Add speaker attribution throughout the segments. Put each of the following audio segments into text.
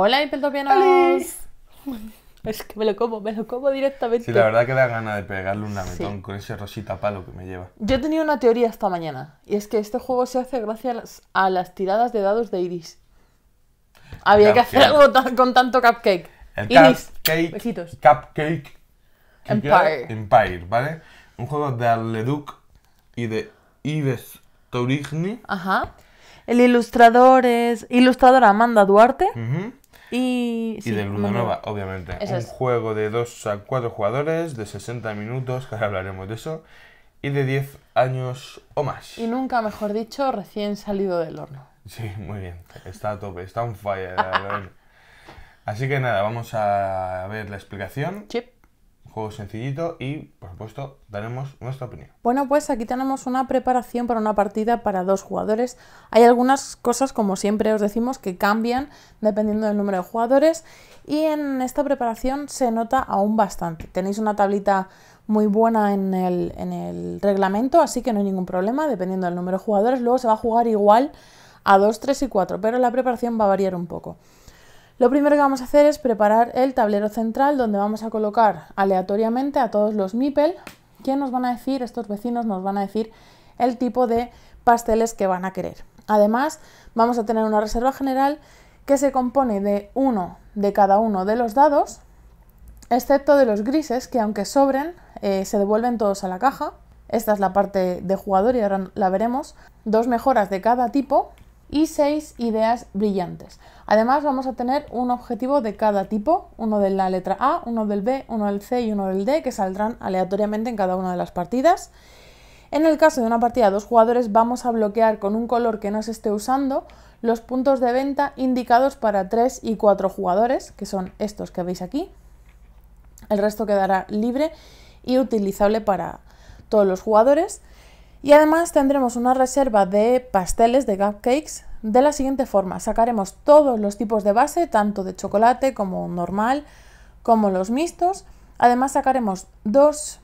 Speaker 1: Hola, mi Es que me lo como, me lo como directamente. Sí, la verdad
Speaker 2: que da ganas de pegarle un lametón con ese rosita palo que me lleva.
Speaker 1: Yo he tenido una teoría esta mañana, y es que este juego se hace gracias a las tiradas de dados de Iris. Había que hacer algo con tanto cupcake. El Cupcake, Cupcake. Empire.
Speaker 2: ¿vale? Un juego de Aleduc y de Ives Taurigny.
Speaker 1: Ajá. El ilustrador es. Ilustradora Amanda Duarte. Y, de Bruna de obviamente. un
Speaker 2: juego de 2 a 4 jugadores, de 60 minutos, que ahora hablaremos de eso, y de 10 años o más.
Speaker 1: Y nunca, mejor dicho, recién salido del horno.
Speaker 2: Sí, muy bien. Está a tope, está un fire. Así que nada, vamos a ver la explicación. Chip sencillito y, por supuesto, daremos nuestra opinión.
Speaker 1: Bueno, pues aquí tenemos una preparación para una partida para dos jugadores. Hay algunas cosas, como siempre os decimos, que cambian dependiendo del número de jugadores y en esta preparación se nota aún bastante. Tenéis una tablita muy buena en el, en el reglamento, así que no hay ningún problema, dependiendo del número de jugadores. Luego se va a jugar igual a 2, 3 y 4, pero la preparación va a variar un poco. Lo primero que vamos a hacer es preparar el tablero central donde vamos a colocar aleatoriamente a todos los MIPEL que nos van a decir, estos vecinos nos van a decir el tipo de pasteles que van a querer. Además, vamos a tener una reserva general que se compone de uno de cada uno de los dados, excepto de los grises que aunque sobren, eh, se devuelven todos a la caja. Esta es la parte de jugador y ahora la veremos. Dos mejoras de cada tipo y 6 ideas brillantes. Además vamos a tener un objetivo de cada tipo, uno de la letra A, uno del B, uno del C y uno del D, que saldrán aleatoriamente en cada una de las partidas. En el caso de una partida de dos jugadores vamos a bloquear con un color que no se esté usando los puntos de venta indicados para tres y cuatro jugadores, que son estos que veis aquí. El resto quedará libre y utilizable para todos los jugadores. Y además tendremos una reserva de pasteles de cupcakes de la siguiente forma. Sacaremos todos los tipos de base, tanto de chocolate como normal, como los mixtos. Además sacaremos dos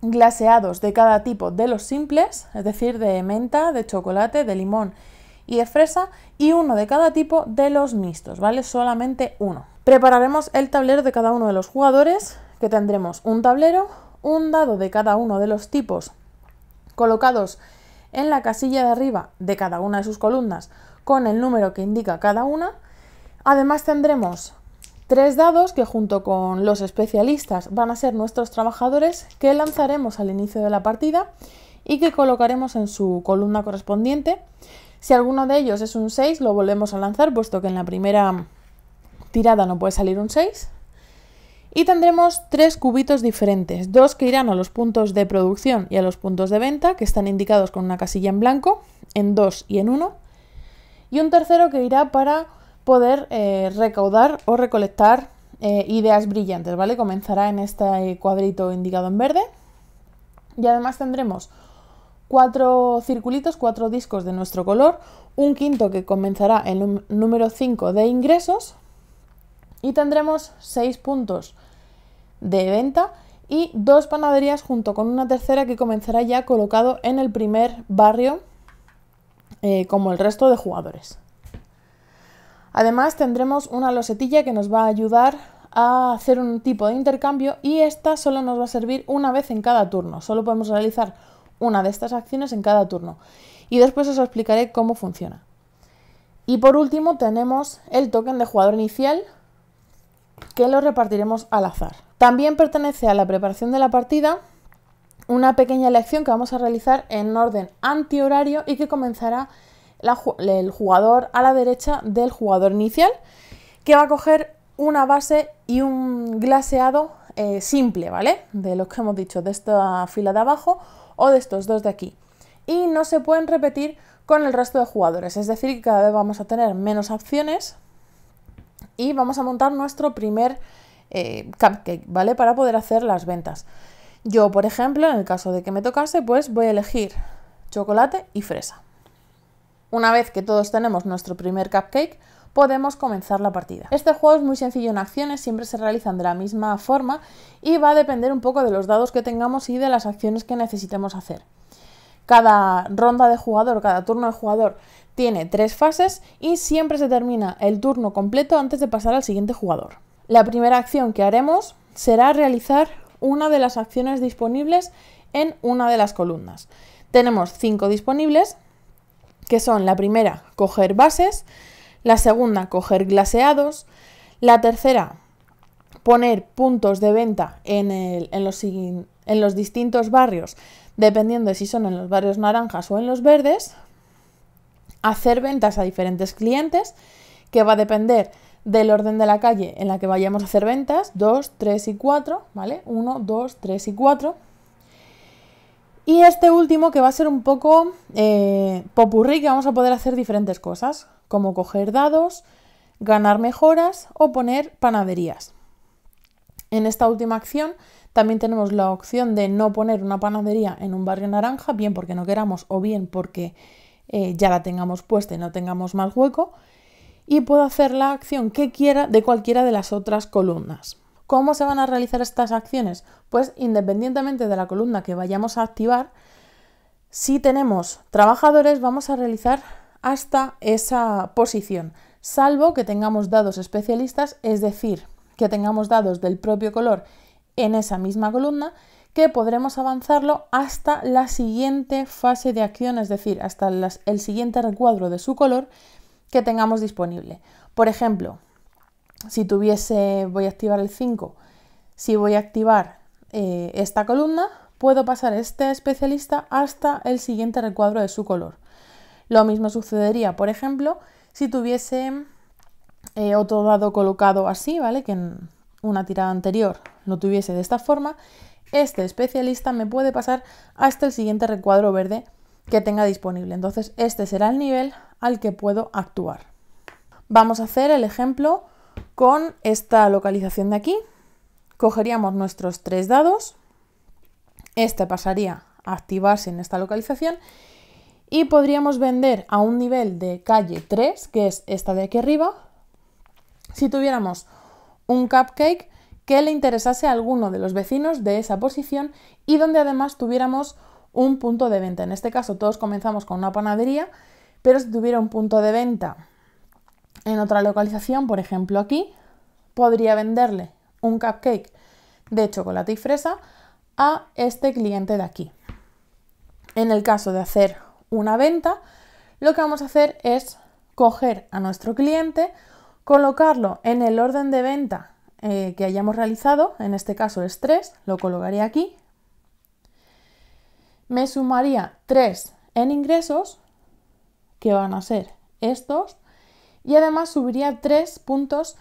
Speaker 1: glaseados de cada tipo de los simples, es decir, de menta, de chocolate, de limón y de fresa, y uno de cada tipo de los mixtos, ¿vale? Solamente uno. Prepararemos el tablero de cada uno de los jugadores, que tendremos un tablero, un dado de cada uno de los tipos colocados en la casilla de arriba de cada una de sus columnas con el número que indica cada una. Además tendremos tres dados que junto con los especialistas van a ser nuestros trabajadores que lanzaremos al inicio de la partida y que colocaremos en su columna correspondiente. Si alguno de ellos es un 6 lo volvemos a lanzar puesto que en la primera tirada no puede salir un 6 y tendremos tres cubitos diferentes, dos que irán a los puntos de producción y a los puntos de venta, que están indicados con una casilla en blanco, en dos y en uno. y un tercero que irá para poder eh, recaudar o recolectar eh, ideas brillantes, ¿vale? Comenzará en este cuadrito indicado en verde. Y además tendremos cuatro circulitos, cuatro discos de nuestro color, un quinto que comenzará en el número 5 de ingresos y tendremos seis puntos de venta y dos panaderías junto con una tercera que comenzará ya colocado en el primer barrio eh, como el resto de jugadores. Además tendremos una losetilla que nos va a ayudar a hacer un tipo de intercambio y esta solo nos va a servir una vez en cada turno. Solo podemos realizar una de estas acciones en cada turno. Y después os explicaré cómo funciona. Y por último tenemos el token de jugador inicial que lo repartiremos al azar. También pertenece a la preparación de la partida una pequeña elección que vamos a realizar en orden antihorario y que comenzará el jugador a la derecha del jugador inicial, que va a coger una base y un glaseado eh, simple, ¿vale? De los que hemos dicho, de esta fila de abajo o de estos dos de aquí. Y no se pueden repetir con el resto de jugadores, es decir, que cada vez vamos a tener menos acciones y vamos a montar nuestro primer eh, cupcake, ¿vale? Para poder hacer las ventas. Yo, por ejemplo, en el caso de que me tocase, pues voy a elegir chocolate y fresa. Una vez que todos tenemos nuestro primer cupcake, podemos comenzar la partida. Este juego es muy sencillo en acciones, siempre se realizan de la misma forma y va a depender un poco de los dados que tengamos y de las acciones que necesitemos hacer. Cada ronda de jugador, cada turno de jugador tiene tres fases y siempre se termina el turno completo antes de pasar al siguiente jugador. La primera acción que haremos será realizar una de las acciones disponibles en una de las columnas. Tenemos cinco disponibles, que son la primera, coger bases, la segunda, coger glaseados, la tercera, poner puntos de venta en, los, en, los, distintos barrios, dependiendo de si son en los barrios naranjas o en los verdes, hacer ventas a diferentes clientes, que va a depender del orden de la calle en la que vayamos a hacer ventas, 2, 3 y 4, ¿vale? 1, 2, 3 y 4. Y este último que va a ser un poco eh, popurrí, que vamos a poder hacer diferentes cosas, como coger dados, ganar mejoras o poner panaderías. En esta última acción también tenemos la opción de no poner una panadería en un barrio naranja, bien porque no queramos o bien porque eh, ya la tengamos puesta y no tengamos más hueco y puedo hacer la acción que quiera de cualquiera de las otras columnas. ¿Cómo se van a realizar estas acciones? Pues independientemente de la columna que vayamos a activar, si tenemos trabajadores vamos a realizar hasta esa posición, salvo que tengamos dados especialistas, es decir, que tengamos dados del propio color en esa misma columna, que podremos avanzarlo hasta la siguiente fase de acción, es decir, hasta el siguiente recuadro de su color que tengamos disponible. Por ejemplo, si tuviese, voy a activar el 5, si voy a activar eh, esta columna, puedo pasar este especialista hasta el siguiente recuadro de su color. Lo mismo sucedería, por ejemplo, si tuviese eh, otro dado colocado así, ¿vale? Que en una tirada anterior lo tuviese de esta forma, este especialista me puede pasar hasta el siguiente recuadro verde que tenga disponible. Entonces, este será el nivel al que puedo actuar. Vamos a hacer el ejemplo con esta localización de aquí. Cogeríamos nuestros tres dados, este pasaría a activarse en esta localización y podríamos vender a un nivel de calle 3, que es esta de aquí arriba, si tuviéramos un cupcake que le interesase a alguno de los vecinos de esa posición y donde además tuviéramos un punto de venta. En este caso todos comenzamos con una panadería pero si tuviera un punto de venta en otra localización, por ejemplo aquí, podría venderle un cupcake de chocolate y fresa a este cliente de aquí. En el caso de hacer una venta, lo que vamos a hacer es coger a nuestro cliente, colocarlo en el orden de venta eh, que hayamos realizado, en este caso es 3, lo colocaría aquí, me sumaría 3 en ingresos que van a ser estos. Y además subiría tres puntos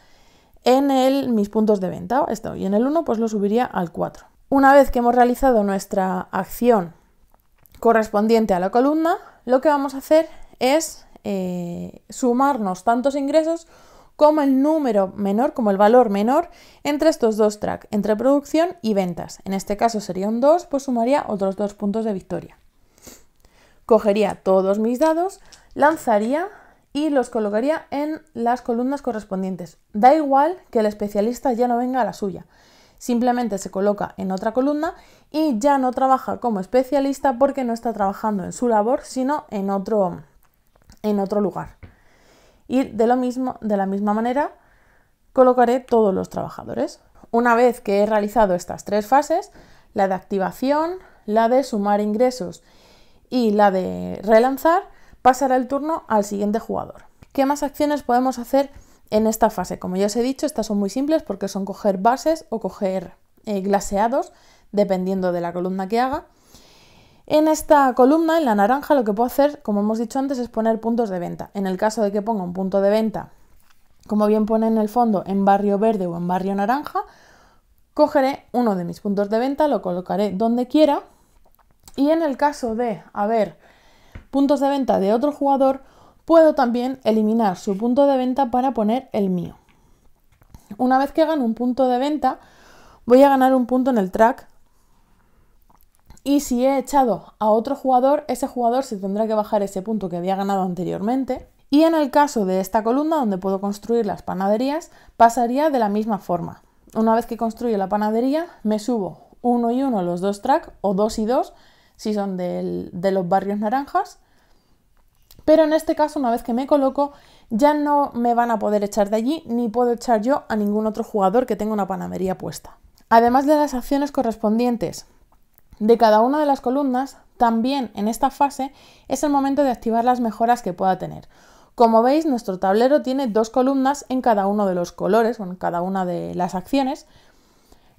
Speaker 1: en el, mis puntos de venta, esto, y en el 1 pues lo subiría al 4. Una vez que hemos realizado nuestra acción correspondiente a la columna, lo que vamos a hacer es eh, sumarnos tantos ingresos como el número menor, como el valor menor entre estos dos tracks, entre producción y ventas. En este caso sería un 2, pues sumaría otros dos puntos de victoria cogería todos mis dados, lanzaría y los colocaría en las columnas correspondientes. Da igual que el especialista ya no venga a la suya. Simplemente se coloca en otra columna y ya no trabaja como especialista porque no está trabajando en su labor, sino en otro, en otro lugar. Y de, lo mismo, de la misma manera colocaré todos los trabajadores. Una vez que he realizado estas tres fases, la de activación, la de sumar ingresos y la de relanzar pasará el turno al siguiente jugador. ¿Qué más acciones podemos hacer en esta fase? Como ya os he dicho, estas son muy simples porque son coger bases o coger eh, glaseados, dependiendo de la columna que haga. En esta columna, en la naranja, lo que puedo hacer, como hemos dicho antes, es poner puntos de venta. En el caso de que ponga un punto de venta, como bien pone en el fondo, en barrio verde o en barrio naranja, cogeré uno de mis puntos de venta, lo colocaré donde quiera y en el caso de haber puntos de venta de otro jugador, puedo también eliminar su punto de venta para poner el mío. Una vez que gano un punto de venta, voy a ganar un punto en el track. Y si he echado a otro jugador, ese jugador se tendrá que bajar ese punto que había ganado anteriormente. Y en el caso de esta columna, donde puedo construir las panaderías, pasaría de la misma forma. Una vez que construyo la panadería, me subo uno y uno los dos track o dos y dos si son de los barrios naranjas. Pero en este caso, una vez que me coloco, ya no me van a poder echar de allí ni puedo echar yo a ningún otro jugador que tenga una panamería puesta. Además de las acciones correspondientes de cada una de las columnas, también en esta fase es el momento de activar las mejoras que pueda tener. Como veis, nuestro tablero tiene dos columnas en cada uno de los colores o en cada una de las acciones,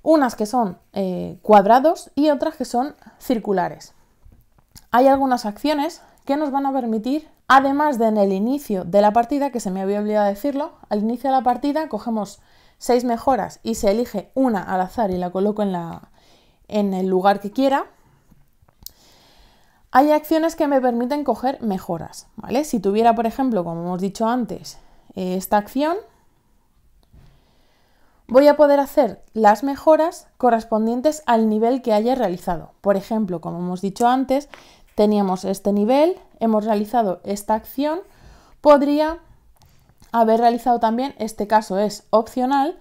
Speaker 1: unas que son eh, cuadrados y otras que son circulares. Hay algunas acciones que nos van a permitir, además de en el inicio de la partida, que se me había olvidado decirlo, al inicio de la partida cogemos seis mejoras y se elige una al azar y la coloco en, la, en el lugar que quiera. Hay acciones que me permiten coger mejoras, ¿vale? Si tuviera, por ejemplo, como hemos dicho antes, eh, esta acción, voy a poder hacer las mejoras correspondientes al nivel que haya realizado. Por ejemplo, como hemos dicho antes, teníamos este nivel, hemos realizado esta acción, podría haber realizado también, este caso es opcional,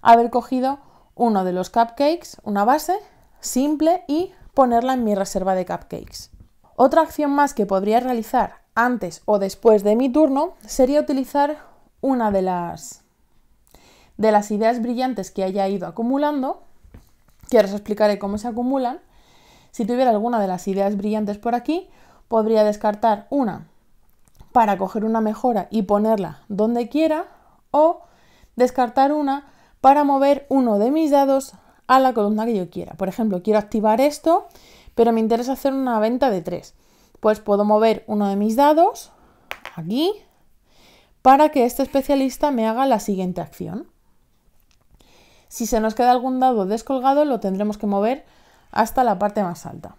Speaker 1: haber cogido uno de los cupcakes, una base simple y ponerla en mi reserva de cupcakes. Otra acción más que podría realizar antes o después de mi turno sería utilizar una de las de las ideas brillantes que haya ido acumulando, que ahora os explicaré cómo se acumulan, si tuviera alguna de las ideas brillantes por aquí, podría descartar una para coger una mejora y ponerla donde quiera o descartar una para mover uno de mis dados a la columna que yo quiera. Por ejemplo, quiero activar esto, pero me interesa hacer una venta de tres. Pues puedo mover uno de mis dados aquí para que este especialista me haga la siguiente acción. Si se nos queda algún dado descolgado, lo tendremos que mover hasta la parte más alta.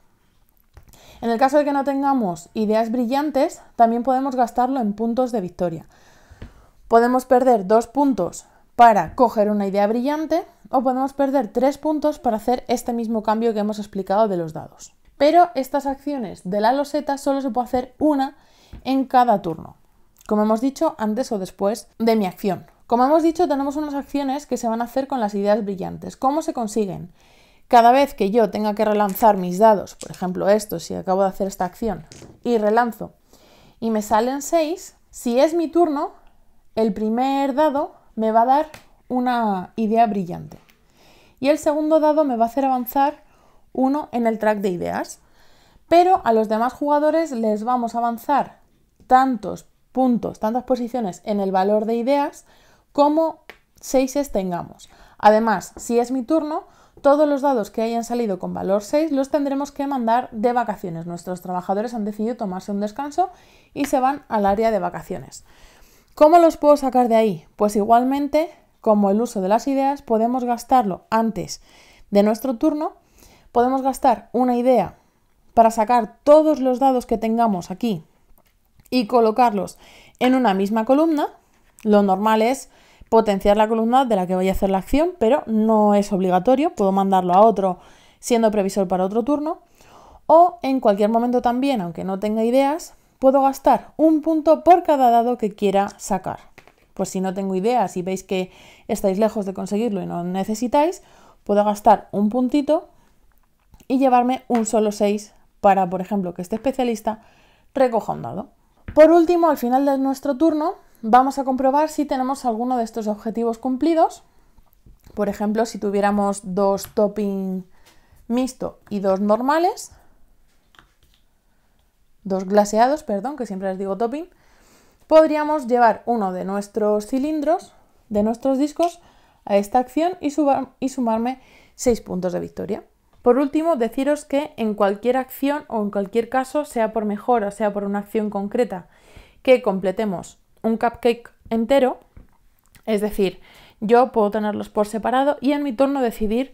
Speaker 1: En el caso de que no tengamos ideas brillantes, también podemos gastarlo en puntos de victoria. Podemos perder dos puntos para coger una idea brillante o podemos perder tres puntos para hacer este mismo cambio que hemos explicado de los dados. Pero estas acciones de la loseta solo se puede hacer una en cada turno, como hemos dicho antes o después de mi acción. Como hemos dicho, tenemos unas acciones que se van a hacer con las ideas brillantes. ¿Cómo se consiguen? Cada vez que yo tenga que relanzar mis dados, por ejemplo esto, si acabo de hacer esta acción, y relanzo, y me salen 6, si es mi turno, el primer dado me va a dar una idea brillante. Y el segundo dado me va a hacer avanzar uno en el track de ideas. Pero a los demás jugadores les vamos a avanzar tantos puntos, tantas posiciones en el valor de ideas como 6 tengamos. Además, si es mi turno, todos los dados que hayan salido con valor 6 los tendremos que mandar de vacaciones. Nuestros trabajadores han decidido tomarse un descanso y se van al área de vacaciones. ¿Cómo los puedo sacar de ahí? Pues igualmente, como el uso de las ideas, podemos gastarlo antes de nuestro turno. Podemos gastar una idea para sacar todos los dados que tengamos aquí y colocarlos en una misma columna. Lo normal es potenciar la columna de la que voy a hacer la acción, pero no es obligatorio, puedo mandarlo a otro siendo previsor para otro turno, o en cualquier momento también, aunque no tenga ideas, puedo gastar un punto por cada dado que quiera sacar. Pues si no tengo ideas y veis que estáis lejos de conseguirlo y no necesitáis, puedo gastar un puntito y llevarme un solo 6 para, por ejemplo, que este especialista recoja un dado. Por último, al final de nuestro turno, vamos a comprobar si tenemos alguno de estos objetivos cumplidos. Por ejemplo, si tuviéramos dos topping mixto y dos normales, dos glaseados, perdón, que siempre les digo topping, podríamos llevar uno de nuestros cilindros, de nuestros discos, a esta acción y, sumarme 6 puntos de victoria. Por último, deciros que en cualquier acción o en cualquier caso, sea por mejora, sea por una acción concreta que completemos un cupcake entero, es decir, yo puedo tenerlos por separado y en mi turno decidir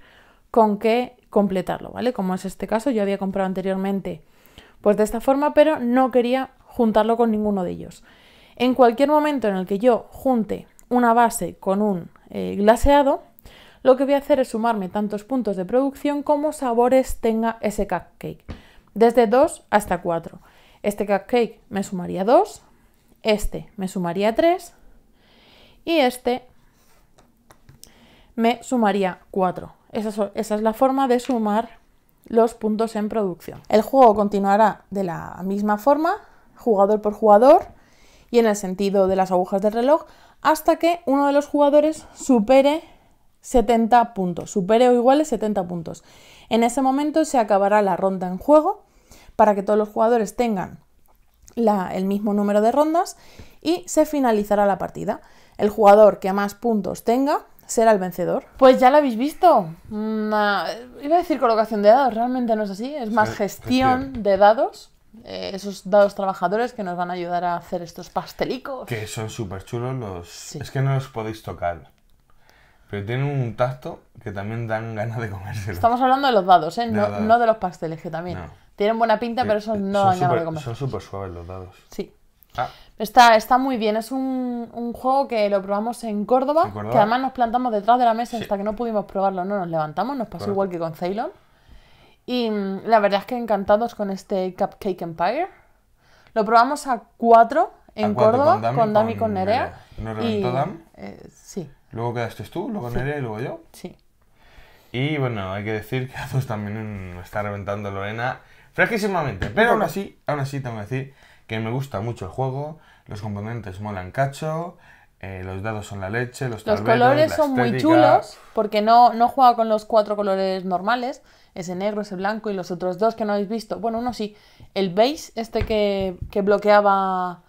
Speaker 1: con qué completarlo, ¿vale? Como es este caso, yo había comprado anteriormente pues de esta forma, pero no quería juntarlo con ninguno de ellos. En cualquier momento en el que yo junte una base con un eh, glaseado, lo que voy a hacer es sumarme tantos puntos de producción como sabores tenga ese cupcake, desde 2 hasta 4. Este cupcake me sumaría 2, este me sumaría 3 y este me sumaría 4. Esa, es la forma de sumar los puntos en producción. El juego continuará de la misma forma, jugador por jugador y en el sentido de las agujas del reloj, hasta que uno de los jugadores supere 70 puntos, supere o iguale 70 puntos. En ese momento se acabará la ronda en juego para que todos los jugadores tengan el mismo número de rondas y se finalizará la partida. El jugador que más puntos tenga será el vencedor. Pues ya lo habéis visto. Mm, ah, iba a decir colocación de dados, realmente no es así. Es más gestión, de dados. Eh, esos dados trabajadores que nos van a ayudar a hacer estos pastelicos. Que
Speaker 2: son súper chulos los... Es que no los podéis tocar. Pero tienen un tacto que también dan ganas de comérselos Estamos
Speaker 1: hablando de ¿eh? los dados, No, de los pasteles, que también. Tienen buena pinta, pero eso eh, no dan de comer. Son
Speaker 2: súper suaves los dados. Sí. Ah.
Speaker 1: Está, está muy bien, es un, juego que lo probamos en Córdoba, que además nos plantamos detrás de la mesa hasta que no pudimos probarlo, no nos levantamos, nos pasó igual que con Ceylon. Y mm, la verdad es que encantados con este Cupcake Empire. Lo probamos a cuatro en Córdoba, con Dami, con, con Nerea. ¿Nos reventó y, eh, sí.
Speaker 2: Luego quedaste tú, luego Nerea y luego yo. Sí. Y bueno, hay que decir que Azus también está reventando Lorena Fresquísimamente. Pero aún así, aún así tengo que decir que me gusta mucho el juego, los componentes molan cacho, eh, los dados son la leche, los, los colores son muy chulos
Speaker 1: porque no, no juega con los cuatro colores normales, ese negro, ese blanco y los otros dos que no habéis visto. Bueno, uno sí, el beige, este que, que bloqueaba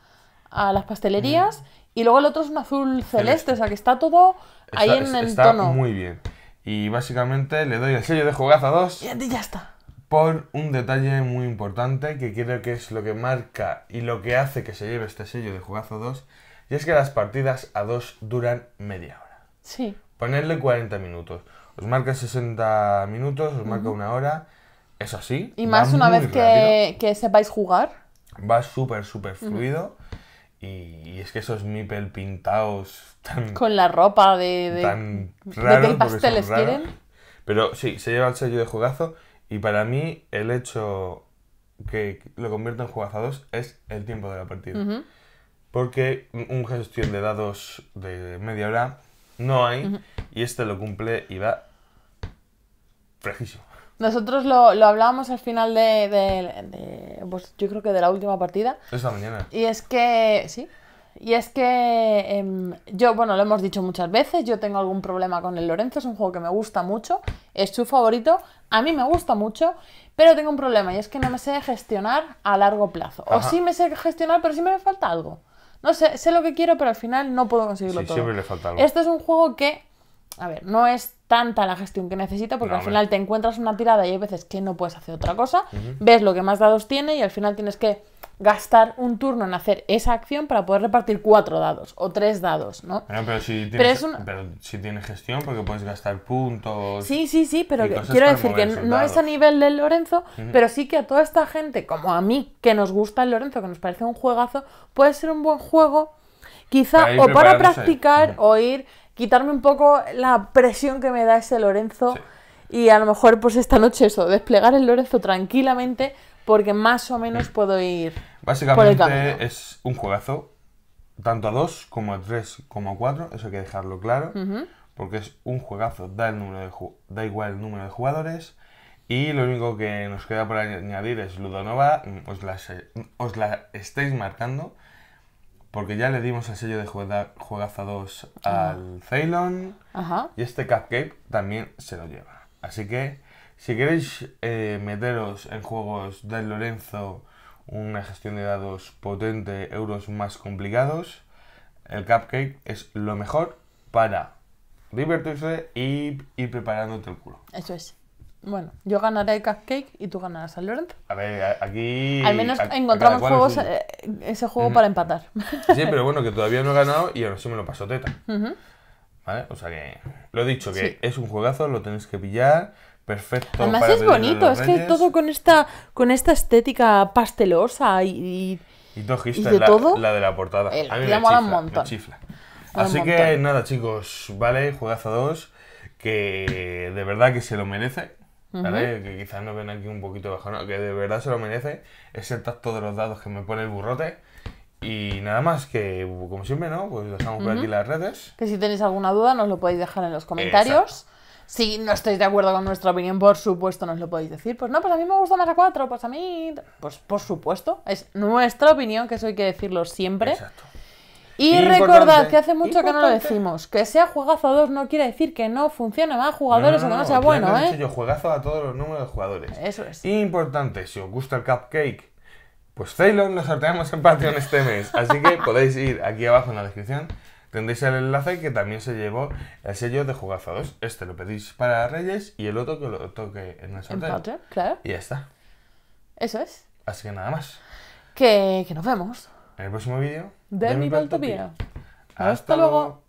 Speaker 1: a las pastelerías, y luego el otro es un azul celeste, o sea que está todo ahí en el el está tono. Muy
Speaker 2: bien. Y básicamente le doy el sello de jugazo a dos. Y ya está por un detalle muy importante que quiero que es lo que marca y lo que hace que se lleve este sello de Jugazo 2, y es que las partidas a dos duran media hora. Sí. Ponerle 40 minutos. Os marca 60 minutos, os marca una hora, Eso sí Y más una vez que,
Speaker 1: que, sepáis jugar.
Speaker 2: Va súper, súper fluido. Y, es que esos mipel pintados tan... Con la ropa de... tan raro pasteles Pero sí, se lleva el sello de jugazo. Y para mí el hecho que lo convierta en jugazados es el tiempo de la partida. Porque un gestión de dados de media hora no hay y este lo cumple y va preciso
Speaker 1: Nosotros lo, hablábamos al final de, pues, yo creo que de la última partida. Esta mañana. Y es que, sí, y es que em, yo, bueno, lo hemos dicho muchas veces, yo tengo algún problema con el Lorenzo, es un juego que me gusta mucho, es su favorito, a mí me gusta mucho, pero tengo un problema y es que no me sé gestionar a largo plazo. O sí me sé gestionar, pero siempre me falta algo. No sé, sé lo que quiero, pero al final no puedo conseguirlo todo. Siempre le falta algo. Este es un juego que a ver, no es tanta la gestión que necesita porque al final te encuentras una tirada y hay veces que no puedes hacer otra cosa, ves lo que más dados tiene y al final tienes que gastar un turno en hacer esa acción para poder repartir cuatro dados o tres dados, ¿no? pero, si tienes,
Speaker 2: si gestión porque puedes gastar puntos. Sí, sí, sí, pero quiero decir que no es a
Speaker 1: nivel del Lorenzo, pero sí que a toda esta gente, como a mí, que nos gusta el Lorenzo, que nos parece un juegazo, puede ser un buen juego. Quizá o para practicar o ir quitarme un poco la presión que me da ese Lorenzo. Y a lo mejor, pues esta noche, eso, desplegar el Lorenzo tranquilamente, porque más o menos puedo ir. Básicamente por el
Speaker 2: es un juegazo, tanto a 2 como a 3 como a 4, eso hay que dejarlo claro, porque es un juegazo, da, el número de da igual el número de jugadores. Y lo único que nos queda por añadir es Ludonova, mm, os la, mm, os la estáis marcando porque ya le dimos el sello de Juegaza 2 al Ceylon y este Cupcake también se lo lleva. Así que si queréis eh, meteros en juegos de Lorenzo, una gestión de dados potente, euros más complicados, el Cupcake es lo mejor para divertirse y ir preparándote el culo.
Speaker 1: Eso es. Bueno, yo ganaré el Cupcake y tú ganarás al
Speaker 2: A ver, aquí. Al menos encontramos juegos, eh,
Speaker 1: ese juego para empatar. Sí,
Speaker 2: pero bueno, que todavía no he ganado y ahora sí me lo paso teta.
Speaker 1: ¿Vale?
Speaker 2: O sea que. Lo he dicho, que es un juegazo, lo tenéis que pillar. Perfecto. Además es bonito, es que todo
Speaker 1: con esta, con esta estética pastelosa y. Y,
Speaker 2: y, y de la, todo? la de la portada. a mí me mola un montón. Así que nada, chicos, vale, juegazo 2, que de verdad que se lo merece que quizás no ven aquí un poquito bajo que de verdad se lo merece. Es el tacto de los dados que me pone el burrote. Y nada más que, como siempre, ¿no? Pues dejamos por aquí las redes.
Speaker 1: Que si tenéis alguna duda, nos lo podéis dejar en los comentarios. Si no estáis de acuerdo con nuestra opinión, por supuesto nos lo podéis decir. Pues no, pues a mí me gusta más a cuatro pues a mí... Pues por supuesto, es nuestra opinión, que eso hay que decirlo siempre. Exacto.
Speaker 2: Y recordad que hace mucho que no lo decimos.
Speaker 1: Que sea juegazo a no quiere decir que no funcione más jugadores o no sea bueno, ¿eh?
Speaker 2: Yo juegazo a todos los números de jugadores. Eso es. Importante, si os gusta el cupcake, pues Ceylon lo sorteamos en Patreon este mes. Así que podéis ir aquí abajo en la descripción. Tendréis el enlace que también se llevó el sello de Jugazo 2. Este lo pedís para Reyes y el otro que lo toque en el sorteo. claro. Y ya está. Eso es. Así que nada más.
Speaker 1: que nos vemos.
Speaker 2: En el próximo vídeo
Speaker 1: de, de Hasta luego.